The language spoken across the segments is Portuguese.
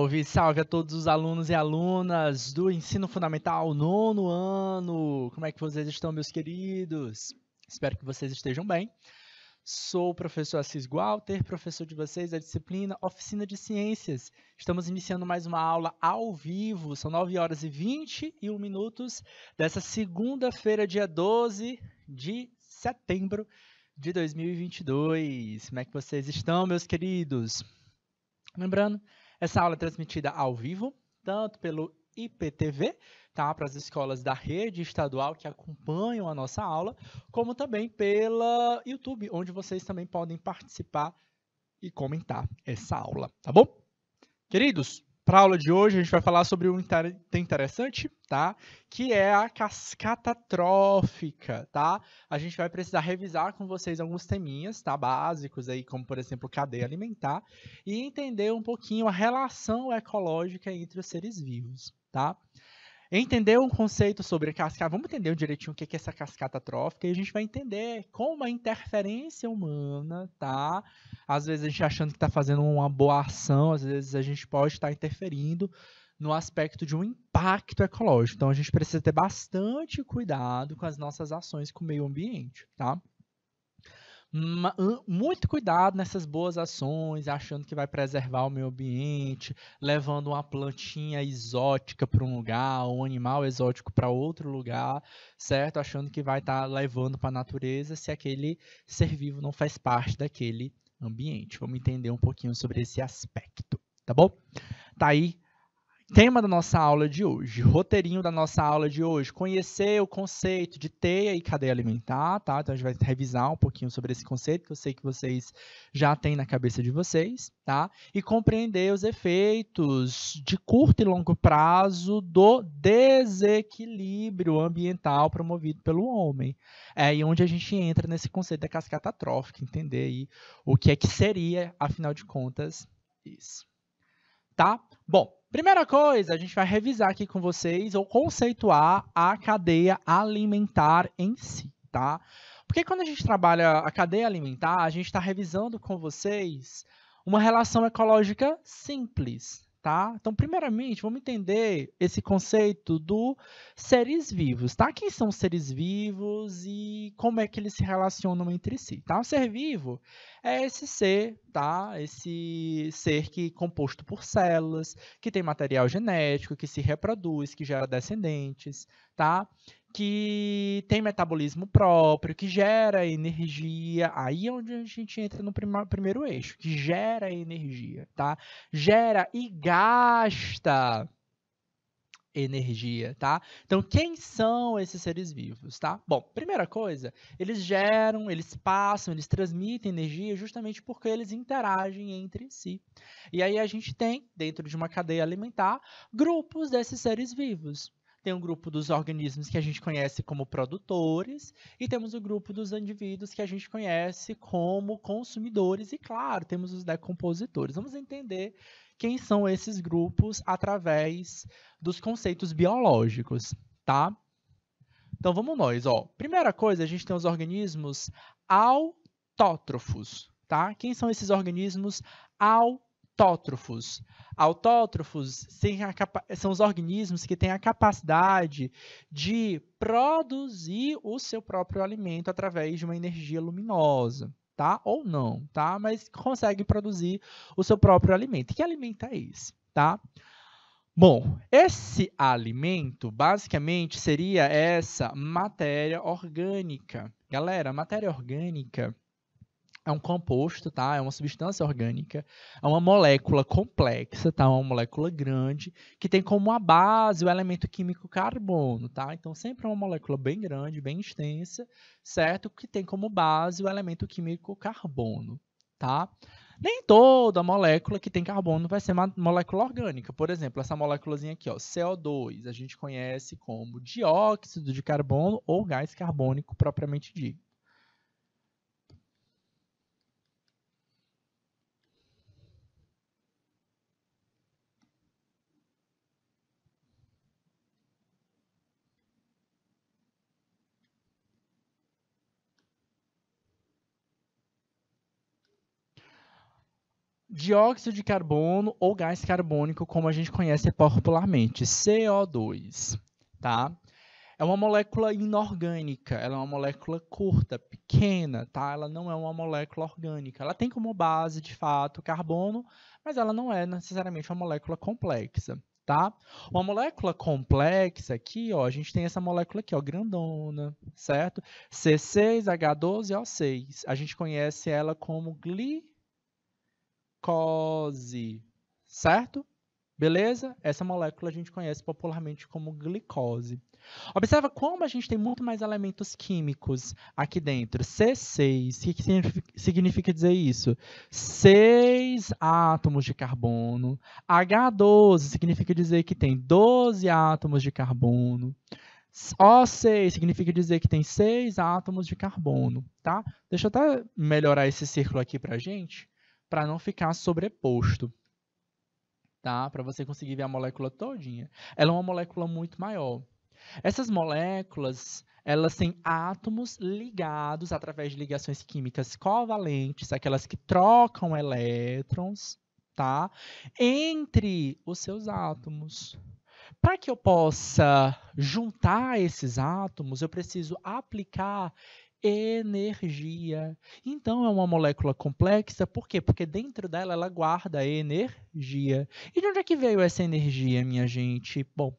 Salve, salve a todos os alunos e alunas do Ensino Fundamental nono ano. Como é que vocês estão, meus queridos? Espero que vocês estejam bem. Sou o professor Assis Walter, professor de vocês da disciplina Oficina de Ciências. Estamos iniciando mais uma aula ao vivo, são 9 horas e 21 minutos dessa segunda-feira, dia 12 de setembro de 2022. Como é que vocês estão, meus queridos? Lembrando essa aula é transmitida ao vivo, tanto pelo IPTV, tá? Para as escolas da rede estadual que acompanham a nossa aula, como também pela YouTube, onde vocês também podem participar e comentar essa aula, tá bom? Queridos, para a aula de hoje a gente vai falar sobre um item interessante tá? Que é a cascata trófica, tá? A gente vai precisar revisar com vocês alguns teminhas, tá? Básicos aí, como por exemplo cadeia alimentar, e entender um pouquinho a relação ecológica entre os seres vivos, tá? Entender um conceito sobre cascata, vamos entender direitinho o que é essa cascata trófica e a gente vai entender como a interferência humana, tá? Às vezes a gente achando que está fazendo uma boa ação, às vezes a gente pode estar tá interferindo no aspecto de um impacto ecológico. Então a gente precisa ter bastante cuidado com as nossas ações com o meio ambiente, tá? muito cuidado nessas boas ações, achando que vai preservar o meio ambiente, levando uma plantinha exótica para um lugar, um animal exótico para outro lugar, certo? Achando que vai estar tá levando para a natureza se aquele ser vivo não faz parte daquele ambiente. Vamos entender um pouquinho sobre esse aspecto, tá bom? Tá aí Tema da nossa aula de hoje, roteirinho da nossa aula de hoje, conhecer o conceito de teia e cadeia alimentar, tá? Então a gente vai revisar um pouquinho sobre esse conceito que eu sei que vocês já têm na cabeça de vocês, tá? E compreender os efeitos de curto e longo prazo do desequilíbrio ambiental promovido pelo homem. É e onde a gente entra nesse conceito da cascata trófica, entender aí o que é que seria, afinal de contas, isso. Tá? Bom, Primeira coisa, a gente vai revisar aqui com vocês ou conceituar a cadeia alimentar em si, tá? Porque quando a gente trabalha a cadeia alimentar, a gente está revisando com vocês uma relação ecológica simples, tá? Então, primeiramente, vamos entender esse conceito do seres vivos, tá? Quem são os seres vivos e como é que eles se relacionam entre si, tá? O ser vivo é esse ser, tá? Esse ser que é composto por células, que tem material genético, que se reproduz, que gera descendentes, tá? que tem metabolismo próprio, que gera energia. Aí é onde a gente entra no prima, primeiro eixo, que gera energia, tá? Gera e gasta energia, tá? Então, quem são esses seres vivos, tá? Bom, primeira coisa, eles geram, eles passam, eles transmitem energia justamente porque eles interagem entre si. E aí a gente tem, dentro de uma cadeia alimentar, grupos desses seres vivos, tem um grupo dos organismos que a gente conhece como produtores e temos o grupo dos indivíduos que a gente conhece como consumidores e, claro, temos os decompositores. Vamos entender quem são esses grupos através dos conceitos biológicos, tá? Então vamos nós, ó. Primeira coisa, a gente tem os organismos autótrofos, tá? Quem são esses organismos autótrofos? autótrofos. Autótrofos são os organismos que têm a capacidade de produzir o seu próprio alimento através de uma energia luminosa, tá? Ou não, tá? Mas conseguem produzir o seu próprio alimento. Que alimento é esse, tá? Bom, esse alimento basicamente seria essa matéria orgânica. Galera, matéria orgânica é um composto, tá? É uma substância orgânica, é uma molécula complexa, tá? Uma molécula grande que tem como a base o elemento químico carbono, tá? Então sempre é uma molécula bem grande, bem extensa, certo? Que tem como base o elemento químico carbono, tá? Nem toda molécula que tem carbono vai ser uma molécula orgânica. Por exemplo, essa moléculazinha aqui, ó, CO2, a gente conhece como dióxido de carbono ou gás carbônico propriamente dito. dióxido de carbono ou gás carbônico, como a gente conhece popularmente, CO2, tá? É uma molécula inorgânica, ela é uma molécula curta, pequena, tá? Ela não é uma molécula orgânica. Ela tem como base, de fato, carbono, mas ela não é necessariamente uma molécula complexa, tá? Uma molécula complexa aqui, ó, a gente tem essa molécula aqui, ó, grandona, certo? C6H12O6. A gente conhece ela como glicose glicose, certo? Beleza? Essa molécula a gente conhece popularmente como glicose. Observa como a gente tem muito mais elementos químicos aqui dentro. C6, o que significa dizer isso? Seis átomos de carbono. H12 significa dizer que tem 12 átomos de carbono. O6 significa dizer que tem seis átomos de carbono, tá? Deixa eu até melhorar esse círculo aqui para a gente para não ficar sobreposto, tá? Para você conseguir ver a molécula todinha. Ela é uma molécula muito maior. Essas moléculas, elas têm átomos ligados através de ligações químicas covalentes, aquelas que trocam elétrons, tá? Entre os seus átomos. Para que eu possa juntar esses átomos, eu preciso aplicar energia. Então é uma molécula complexa, por quê? Porque dentro dela ela guarda energia. E de onde é que veio essa energia, minha gente? Bom,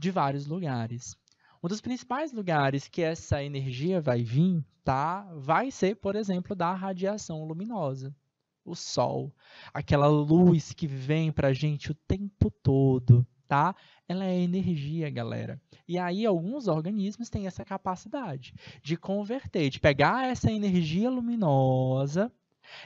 de vários lugares. Um dos principais lugares que essa energia vai vir, tá? Vai ser, por exemplo, da radiação luminosa. O sol, aquela luz que vem para a gente o tempo todo tá? Ela é energia, galera. E aí alguns organismos têm essa capacidade de converter, de pegar essa energia luminosa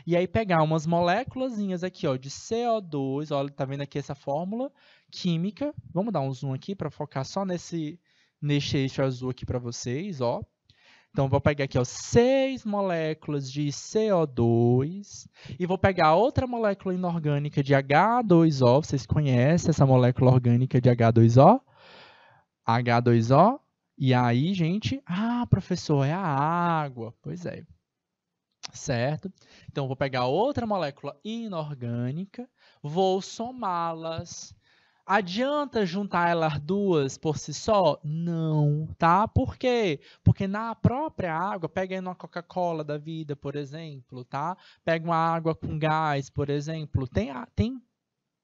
e aí pegar umas moléculas aqui, ó, de CO2, olha, tá vendo aqui essa fórmula química. Vamos dar um zoom aqui para focar só nesse neste eixo azul aqui para vocês, ó. Então, vou pegar aqui ó, seis moléculas de CO2 e vou pegar outra molécula inorgânica de H2O. Vocês conhecem essa molécula orgânica de H2O? H2O. E aí, gente, ah, professor, é a água. Pois é. Certo? Então, vou pegar outra molécula inorgânica, vou somá-las Adianta juntar elas duas por si só? Não, tá? Por quê? Porque na própria água, pega aí uma Coca-Cola da vida, por exemplo, tá? Pega uma água com gás, por exemplo, tem, tem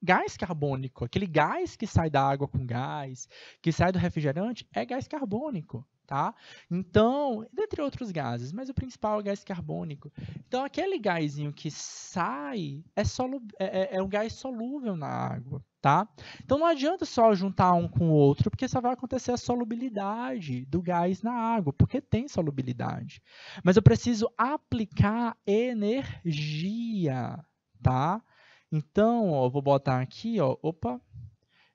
gás carbônico. Aquele gás que sai da água com gás, que sai do refrigerante, é gás carbônico. Tá? Então, dentre outros gases, mas o principal é o gás carbônico. Então, aquele gásinho que sai é, solu é, é, é um gás solúvel na água. Tá? Então não adianta só juntar um com o outro, porque só vai acontecer a solubilidade do gás na água, porque tem solubilidade. Mas eu preciso aplicar energia, tá? Então, ó, vou botar aqui, ó, opa,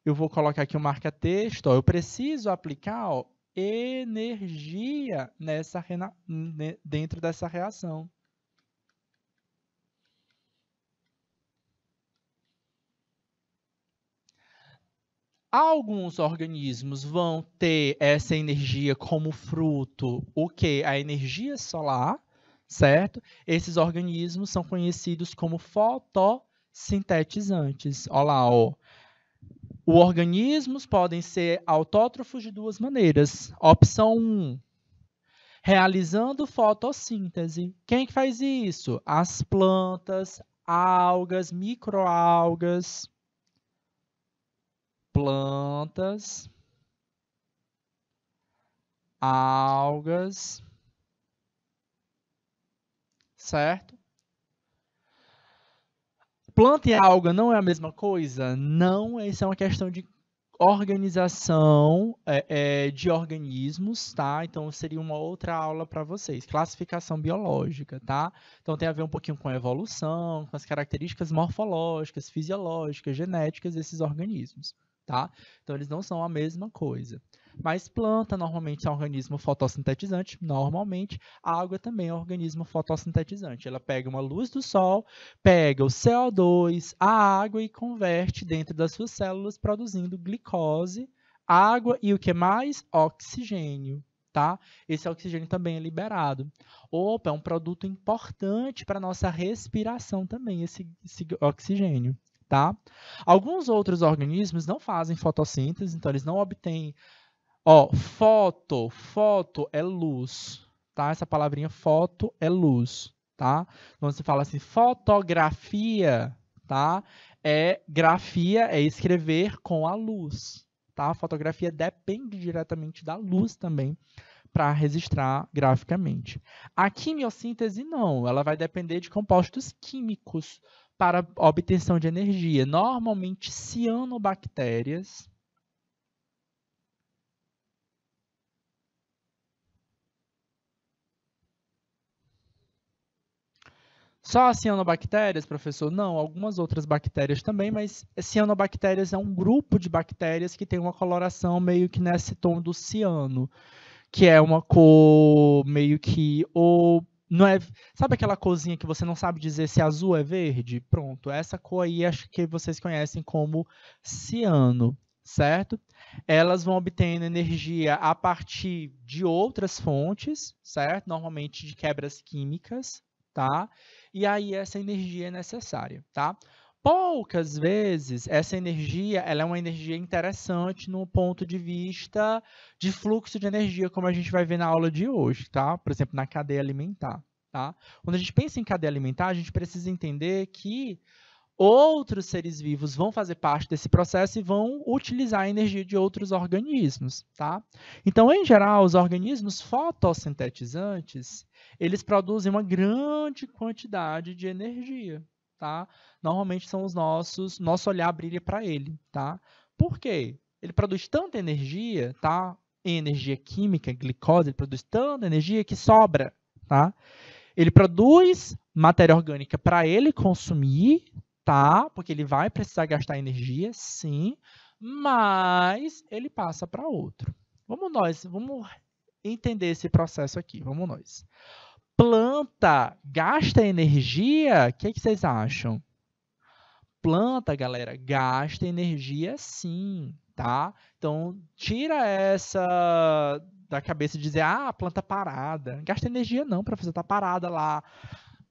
eu vou colocar aqui o um marca-texto, eu preciso aplicar ó, energia nessa, dentro dessa reação. Alguns organismos vão ter essa energia como fruto, o que? A energia solar, certo? Esses organismos são conhecidos como fotossintetizantes. Olha lá, ó. Os organismos podem ser autótrofos de duas maneiras. Opção 1, realizando fotossíntese. Quem que faz isso? As plantas, algas, microalgas, plantas, algas, certo? planta e alga não é a mesma coisa? Não, isso é uma questão de organização é, é, de organismos, tá? Então seria uma outra aula para vocês, classificação biológica, tá? Então tem a ver um pouquinho com a evolução, com as características morfológicas, fisiológicas, genéticas desses organismos, tá? Então eles não são a mesma coisa. Mas planta normalmente é um organismo fotossintetizante, normalmente a água também é um organismo fotossintetizante. Ela pega uma luz do sol, pega o CO2, a água e converte dentro das suas células produzindo glicose, água e o que mais? Oxigênio. Tá? Esse oxigênio também é liberado. Opa, é um produto importante para a nossa respiração também, esse, esse oxigênio. Tá? Alguns outros organismos não fazem fotossíntese, então eles não obtêm Ó, foto, foto é luz, tá? Essa palavrinha foto é luz, tá? Então você fala assim, fotografia, tá? É grafia, é escrever com a luz, tá? fotografia depende diretamente da luz também para registrar graficamente. A quimiossíntese não, ela vai depender de compostos químicos para obtenção de energia. Normalmente cianobactérias, Só as cianobactérias, professor? Não, algumas outras bactérias também, mas cianobactérias é um grupo de bactérias que tem uma coloração meio que nesse tom do ciano, que é uma cor meio que ou não é, sabe aquela corzinha que você não sabe dizer se azul é verde? Pronto, essa cor aí acho que vocês conhecem como ciano, certo? Elas vão obtendo energia a partir de outras fontes, certo? Normalmente de quebras químicas, tá? E aí essa energia é necessária, tá? Poucas vezes essa energia ela é uma energia interessante no ponto de vista de fluxo de energia, como a gente vai ver na aula de hoje, tá? Por exemplo, na cadeia alimentar, tá? Quando a gente pensa em cadeia alimentar, a gente precisa entender que outros seres vivos vão fazer parte desse processo e vão utilizar a energia de outros organismos, tá? Então, em geral, os organismos fotossintetizantes, eles produzem uma grande quantidade de energia, tá? Normalmente são os nossos, nosso olhar brilha para ele, tá? Por quê? Ele produz tanta energia, tá? Em energia química, glicose, ele produz tanta energia que sobra, tá? Ele produz matéria orgânica para ele consumir, gastar, porque ele vai precisar gastar energia, sim, mas ele passa para outro. Vamos nós, vamos entender esse processo aqui, vamos nós. Planta gasta energia? O que, é que vocês acham? Planta, galera, gasta energia sim, tá? Então, tira essa da cabeça de dizer, ah, planta parada. Gasta energia não, professor, tá parada lá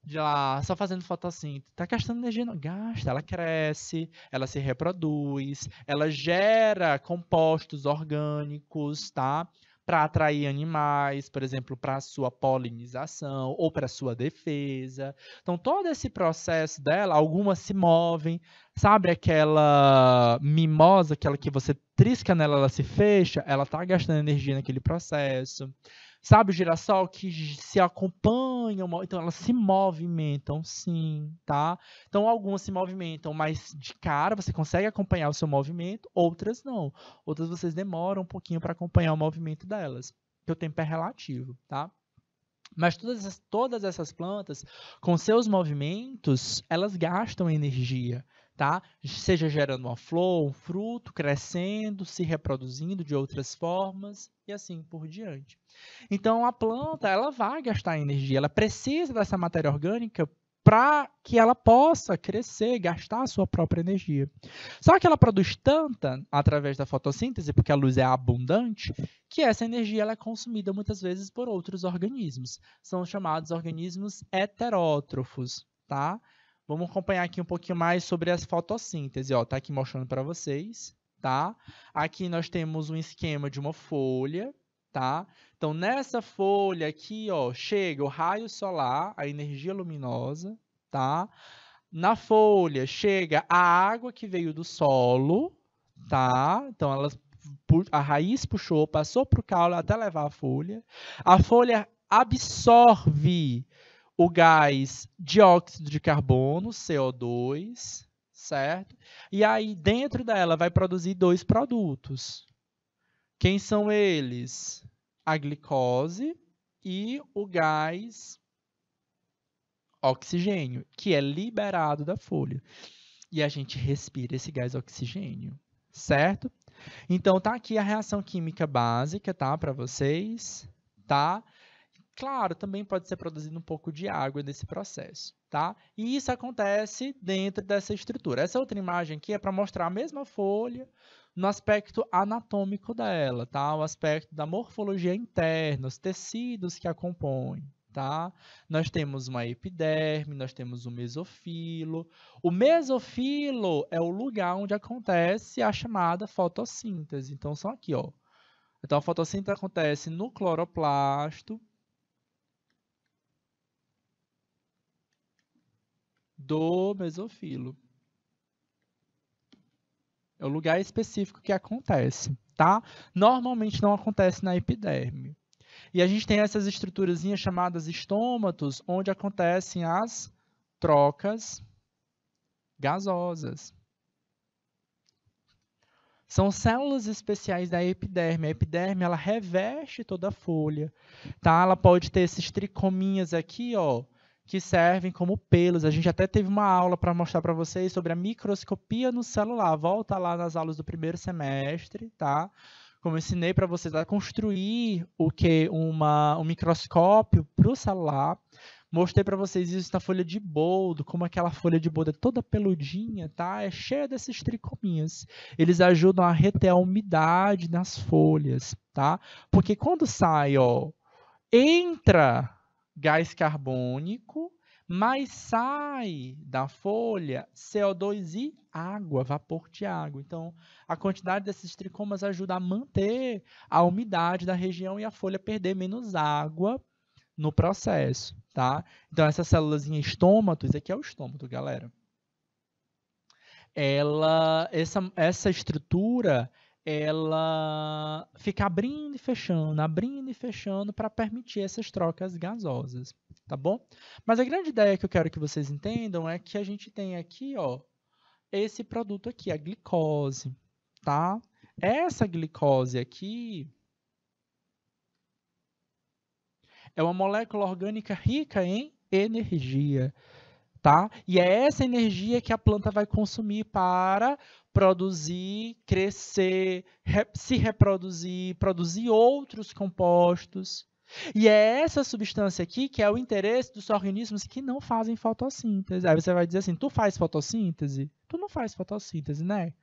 de lá só fazendo fotossíntese, assim. tá gastando energia, não gasta, ela cresce, ela se reproduz, ela gera compostos orgânicos, tá? Para atrair animais, por exemplo, para sua polinização ou para sua defesa. Então, todo esse processo dela, algumas se movem, sabe aquela mimosa, aquela que você trisca nela, ela se fecha, ela tá gastando energia naquele processo. Sabe o girassol que se acompanha, então elas se movimentam, sim, tá? Então algumas se movimentam, mas de cara você consegue acompanhar o seu movimento, outras não. Outras vocês demoram um pouquinho para acompanhar o movimento delas, porque o tempo é relativo, tá? Mas todas essas, todas essas plantas, com seus movimentos, elas gastam energia tá? Seja gerando uma flor, um fruto, crescendo, se reproduzindo de outras formas e assim por diante. Então a planta, ela vai gastar energia, ela precisa dessa matéria orgânica para que ela possa crescer, gastar a sua própria energia. Só que ela produz tanta através da fotossíntese, porque a luz é abundante, que essa energia ela é consumida muitas vezes por outros organismos. São chamados organismos heterótrofos, tá? Vamos acompanhar aqui um pouquinho mais sobre as fotossíntese, ó, tá aqui mostrando para vocês, tá? Aqui nós temos um esquema de uma folha, tá? Então nessa folha aqui, ó, chega o raio solar, a energia luminosa, tá? Na folha chega a água que veio do solo, tá? Então ela, a raiz puxou, passou para o caule até levar a folha. A folha absorve o gás dióxido de carbono, CO2, certo? E aí, dentro dela, vai produzir dois produtos. Quem são eles? A glicose e o gás oxigênio, que é liberado da folha. E a gente respira esse gás oxigênio, certo? Então, tá aqui a reação química básica, tá? Para vocês, tá? Claro, também pode ser produzido um pouco de água nesse processo, tá? E isso acontece dentro dessa estrutura. Essa outra imagem aqui é para mostrar a mesma folha no aspecto anatômico dela, tá? O aspecto da morfologia interna, os tecidos que a compõem, tá? Nós temos uma epiderme, nós temos o um mesofilo. O mesofilo é o lugar onde acontece a chamada fotossíntese. Então são aqui, ó. Então a fotossíntese acontece no cloroplasto, do mesofilo. É o lugar específico que acontece, tá? Normalmente não acontece na epiderme. E a gente tem essas estruturazinhas chamadas estômatos, onde acontecem as trocas gasosas. São células especiais da epiderme. A epiderme ela reveste toda a folha, tá? Ela pode ter esses tricominhas aqui, ó, que servem como pelos. A gente até teve uma aula para mostrar para vocês sobre a microscopia no celular. Volta lá nas aulas do primeiro semestre, tá? Como eu ensinei para vocês a construir o que uma um microscópio para o celular. Mostrei para vocês isso na folha de boldo, como aquela folha de boldo é toda peludinha, tá? É cheia desses tricominhas. Eles ajudam a reter a umidade nas folhas, tá? Porque quando sai, ó, entra gás carbônico, mas sai da folha CO2 e água, vapor de água. Então, a quantidade desses tricomas ajuda a manter a umidade da região e a folha perder menos água no processo, tá? Então, essas células em estômato, isso aqui é o estômato, galera. Ela, essa, essa estrutura ela fica abrindo e fechando, abrindo e fechando para permitir essas trocas gasosas, tá bom? Mas a grande ideia que eu quero que vocês entendam é que a gente tem aqui, ó, esse produto aqui, a glicose, tá? Essa glicose aqui é uma molécula orgânica rica em energia tá? E é essa energia que a planta vai consumir para produzir, crescer, se reproduzir, produzir outros compostos, e é essa substância aqui que é o interesse dos organismos que não fazem fotossíntese. Aí você vai dizer assim: tu faz fotossíntese? Tu não faz fotossíntese, né?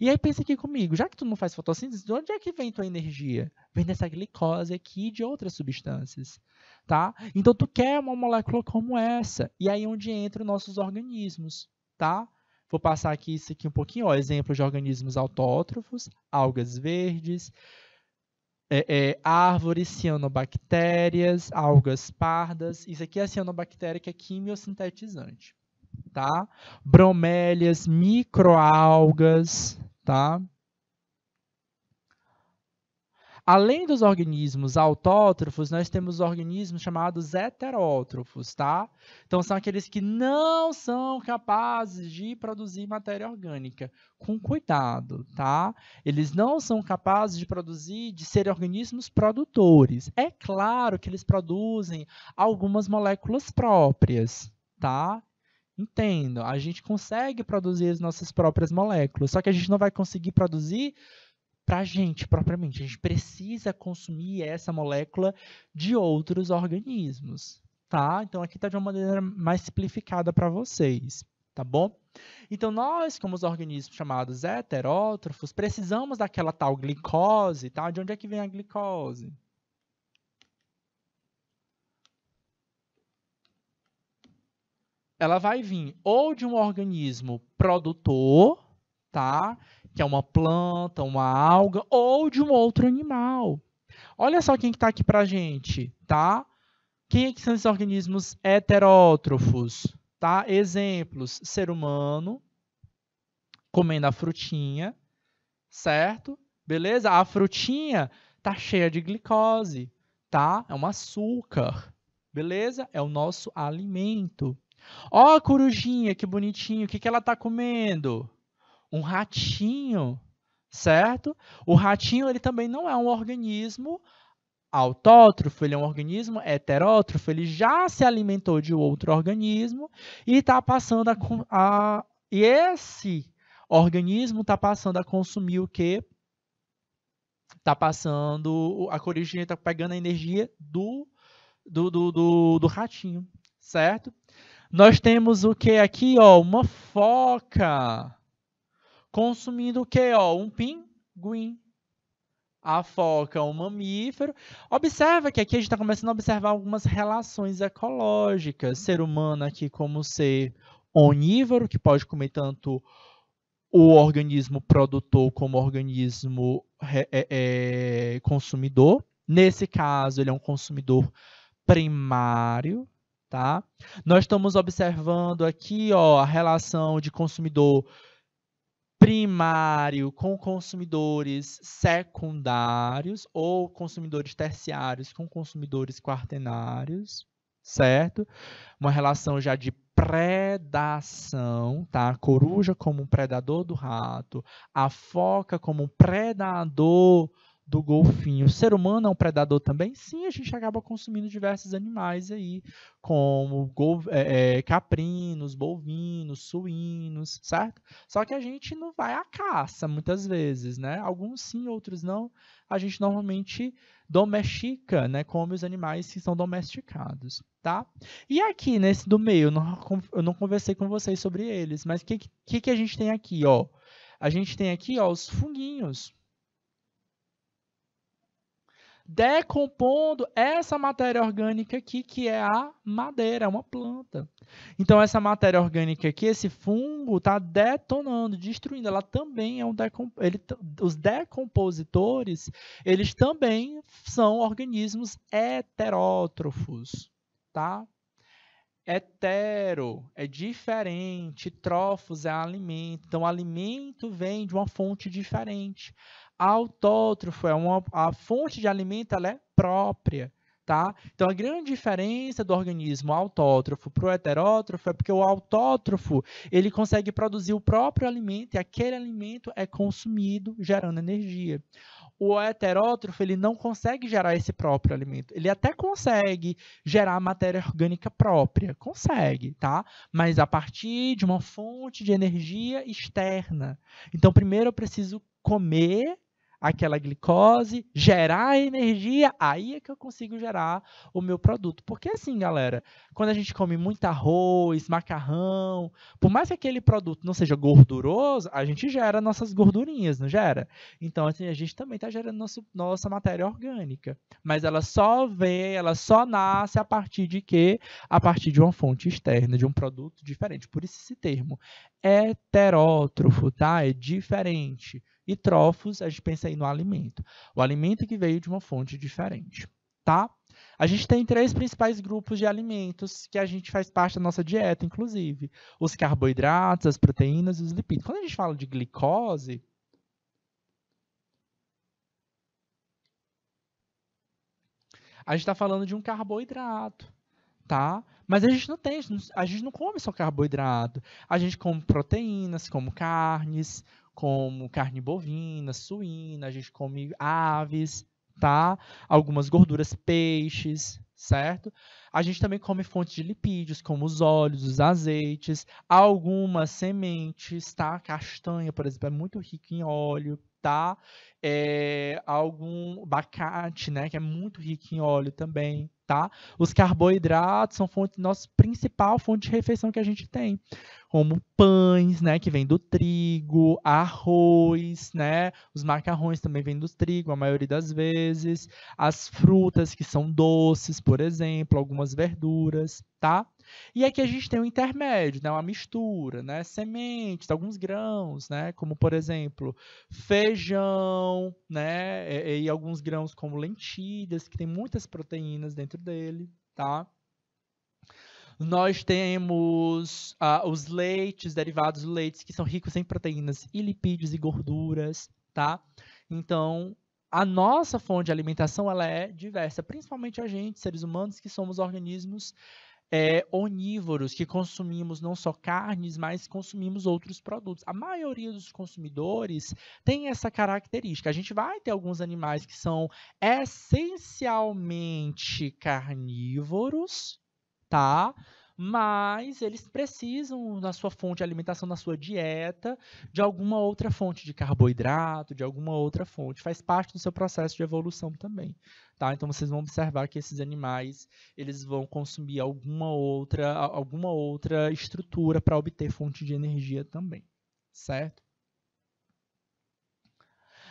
E aí pensa aqui comigo: já que tu não faz fotossíntese, de onde é que vem tua energia? Vem dessa glicose aqui de outras substâncias, tá? Então tu quer uma molécula como essa. E aí é onde entram nossos organismos, tá? Vou passar aqui isso aqui um pouquinho, ó, exemplo de organismos autótrofos, algas verdes, é, é, árvores, cianobactérias, algas pardas. Isso aqui é cianobactéria que é quimiosintetizante, tá? Bromélias, microalgas, tá? Além dos organismos autótrofos, nós temos organismos chamados heterótrofos, tá? Então são aqueles que não são capazes de produzir matéria orgânica. Com cuidado, tá? Eles não são capazes de produzir, de ser organismos produtores. É claro que eles produzem algumas moléculas próprias, tá? Entendo. a gente consegue produzir as nossas próprias moléculas, só que a gente não vai conseguir produzir para a gente propriamente. A gente precisa consumir essa molécula de outros organismos, tá? Então aqui está de uma maneira mais simplificada para vocês, tá bom? Então nós, como os organismos chamados heterótrofos, precisamos daquela tal glicose, tá? De onde é que vem a glicose? Ela vai vir ou de um organismo produtor, tá? que é uma planta, uma alga ou de um outro animal. Olha só quem está que tá aqui para a gente, tá? Quem é que são esses organismos heterótrofos? Tá? Exemplos, ser humano, comendo a frutinha, certo? Beleza? A frutinha tá cheia de glicose, tá? É um açúcar, beleza? É o nosso alimento. Ó a corujinha, que bonitinho, o que, que ela tá comendo? um ratinho, certo? O ratinho ele também não é um organismo autótrofo, ele é um organismo heterótrofo, ele já se alimentou de outro organismo e está passando a, a e esse organismo está passando a consumir o que está passando a corujinha está pegando a energia do do, do, do do ratinho, certo? Nós temos o que aqui, ó, uma foca consumindo o que? Ó, um pinguim. A foca um mamífero. Observa que aqui a gente está começando a observar algumas relações ecológicas. Ser humano aqui como ser onívoro, que pode comer tanto o organismo produtor como o organismo é, é, é consumidor. Nesse caso, ele é um consumidor primário, tá? Nós estamos observando aqui ó, a relação de consumidor primário com consumidores secundários ou consumidores terciários com consumidores quaternários, certo? Uma relação já de predação, tá? A coruja como um predador do rato, a foca como um predador do golfinho. O ser humano é um predador também? Sim, a gente acaba consumindo diversos animais aí, como é, é, caprinos, bovinos, suínos, certo? Só que a gente não vai à caça muitas vezes, né? Alguns sim, outros não. A gente normalmente domestica, né? Come os animais que são domesticados, tá? E aqui nesse do meio, eu não, eu não conversei com vocês sobre eles, mas o que, que, que a gente tem aqui, ó? A gente tem aqui, ó, os funguinhos, decompondo essa matéria orgânica aqui, que é a madeira, é uma planta. Então, essa matéria orgânica aqui, esse fungo, está detonando, destruindo. Ela também é um decomp... Ele... Os decompositores, eles também são organismos heterótrofos, tá? Hetero é diferente, trófos é alimento. Então, alimento vem de uma fonte diferente autótrofo, é uma, a fonte de alimento ela é própria. Tá? Então, a grande diferença do organismo autótrofo para o heterótrofo é porque o autótrofo ele consegue produzir o próprio alimento e aquele alimento é consumido, gerando energia. O heterótrofo ele não consegue gerar esse próprio alimento. Ele até consegue gerar matéria orgânica própria, consegue, tá? Mas a partir de uma fonte de energia externa. Então, primeiro eu preciso comer aquela glicose, gerar energia, aí é que eu consigo gerar o meu produto. Porque assim, galera, quando a gente come muito arroz, macarrão, por mais que aquele produto não seja gorduroso, a gente gera nossas gordurinhas, não gera? Então, assim, a gente também está gerando nosso, nossa matéria orgânica. Mas ela só vem, ela só nasce a partir de quê? A partir de uma fonte externa, de um produto diferente. Por isso esse termo heterótrofo, tá? É diferente e trofos, a gente pensa aí no alimento. O alimento que veio de uma fonte diferente, tá? A gente tem três principais grupos de alimentos que a gente faz parte da nossa dieta, inclusive. Os carboidratos, as proteínas e os lipídios. Quando a gente fala de glicose, a gente está falando de um carboidrato, tá? Mas a gente não tem, a gente não come só carboidrato. A gente come proteínas, como carnes, como carne bovina, suína, a gente come aves, tá? Algumas gorduras, peixes, certo? A gente também come fontes de lipídios, como os óleos, os azeites, algumas sementes, tá? Castanha, por exemplo, é muito rica em óleo, tá? É, algum abacate, né? Que é muito rico em óleo também, tá? Os carboidratos são fonte, nossa principal fonte de refeição que a gente tem, como pães, né, que vem do trigo, arroz, né? Os macarrões também vêm do trigo, a maioria das vezes, as frutas que são doces, por exemplo, algumas verduras, tá? E aqui a gente tem um intermédio, né, uma mistura, né, sementes, alguns grãos, né, como por exemplo feijão, né, e, e alguns grãos como lentilhas, que tem muitas proteínas dentro dele, tá? Nós temos ah, os leites, derivados do leite, que são ricos em proteínas e lipídios e gorduras, tá? Então, a nossa fonte de alimentação ela é diversa, principalmente a gente, seres humanos, que somos organismos é, onívoros que consumimos não só carnes, mas consumimos outros produtos. A maioria dos consumidores tem essa característica. A gente vai ter alguns animais que são essencialmente carnívoros, tá? mas eles precisam, na sua fonte de alimentação, na sua dieta, de alguma outra fonte de carboidrato, de alguma outra fonte. Faz parte do seu processo de evolução também. Tá? Então vocês vão observar que esses animais eles vão consumir alguma outra, alguma outra estrutura para obter fonte de energia também. Certo?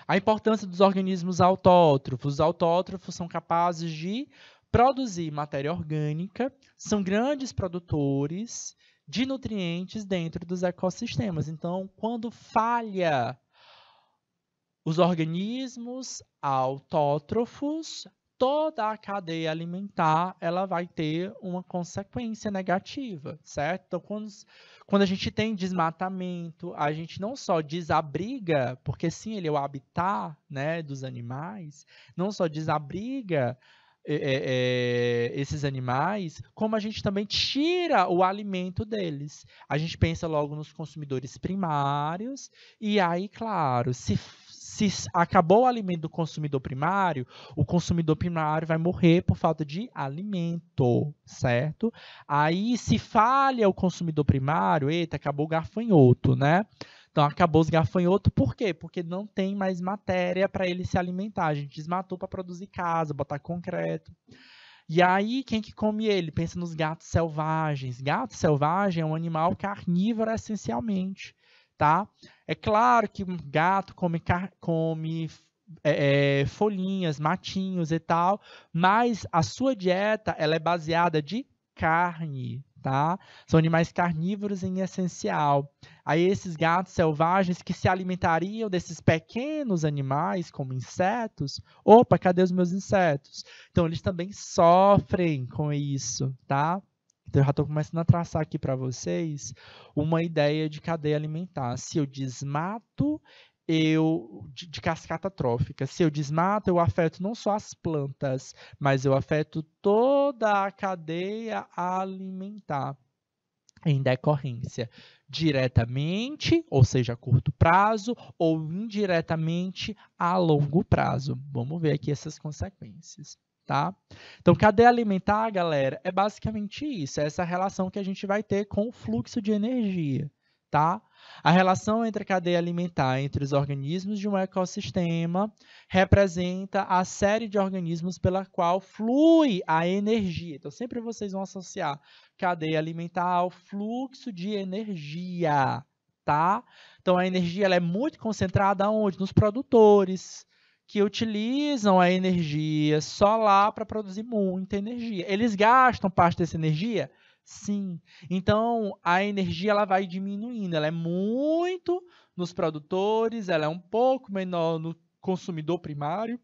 A importância dos organismos autótrofos. Os autótrofos são capazes de produzir matéria orgânica, são grandes produtores de nutrientes dentro dos ecossistemas. Então, quando falha os organismos autótrofos, toda a cadeia alimentar ela vai ter uma consequência negativa, certo? Então, quando, quando a gente tem desmatamento, a gente não só desabriga, porque sim, ele é o habitat né, dos animais, não só desabriga é, é, é, esses animais, como a gente também tira o alimento deles. A gente pensa logo nos consumidores primários, e aí, claro, se, se acabou o alimento do consumidor primário, o consumidor primário vai morrer por falta de alimento, certo? Aí, se falha o consumidor primário, eita, acabou o garfanhoto, né? Então acabou os gafanhotos, por quê? Porque não tem mais matéria para ele se alimentar. A gente desmatou para produzir casa, botar concreto. E aí, quem que come ele? Pensa nos gatos selvagens. Gato selvagem é um animal carnívoro essencialmente, tá? É claro que um gato come, come é, é, folhinhas, matinhos e tal, mas a sua dieta ela é baseada de carne, tá? São animais carnívoros em essencial. Aí esses gatos selvagens que se alimentariam desses pequenos animais, como insetos, opa, cadê os meus insetos? Então eles também sofrem com isso, tá? Então eu já estou começando a traçar aqui para vocês uma ideia de cadeia alimentar. Se eu desmato, eu de, de, cascata trófica. Se eu desmato, eu afeto não só as plantas, mas eu afeto toda a cadeia alimentar em decorrência, diretamente, ou seja, a curto prazo, ou indiretamente a longo prazo. Vamos ver aqui essas consequências. Tá? Então, cadeia alimentar, galera, é basicamente isso, é essa relação que a gente vai ter com o fluxo de energia, tá? A relação entre a cadeia alimentar entre os organismos de um ecossistema representa a série de organismos pela qual flui a energia. Então, sempre vocês vão associar cadeia alimentar ao fluxo de energia, tá? Então, a energia ela é muito concentrada onde? Nos produtores, que utilizam a energia solar para produzir muita energia. Eles gastam parte dessa energia? Sim. Então a energia ela vai diminuindo, ela é muito nos produtores, ela é um pouco menor no consumidor primário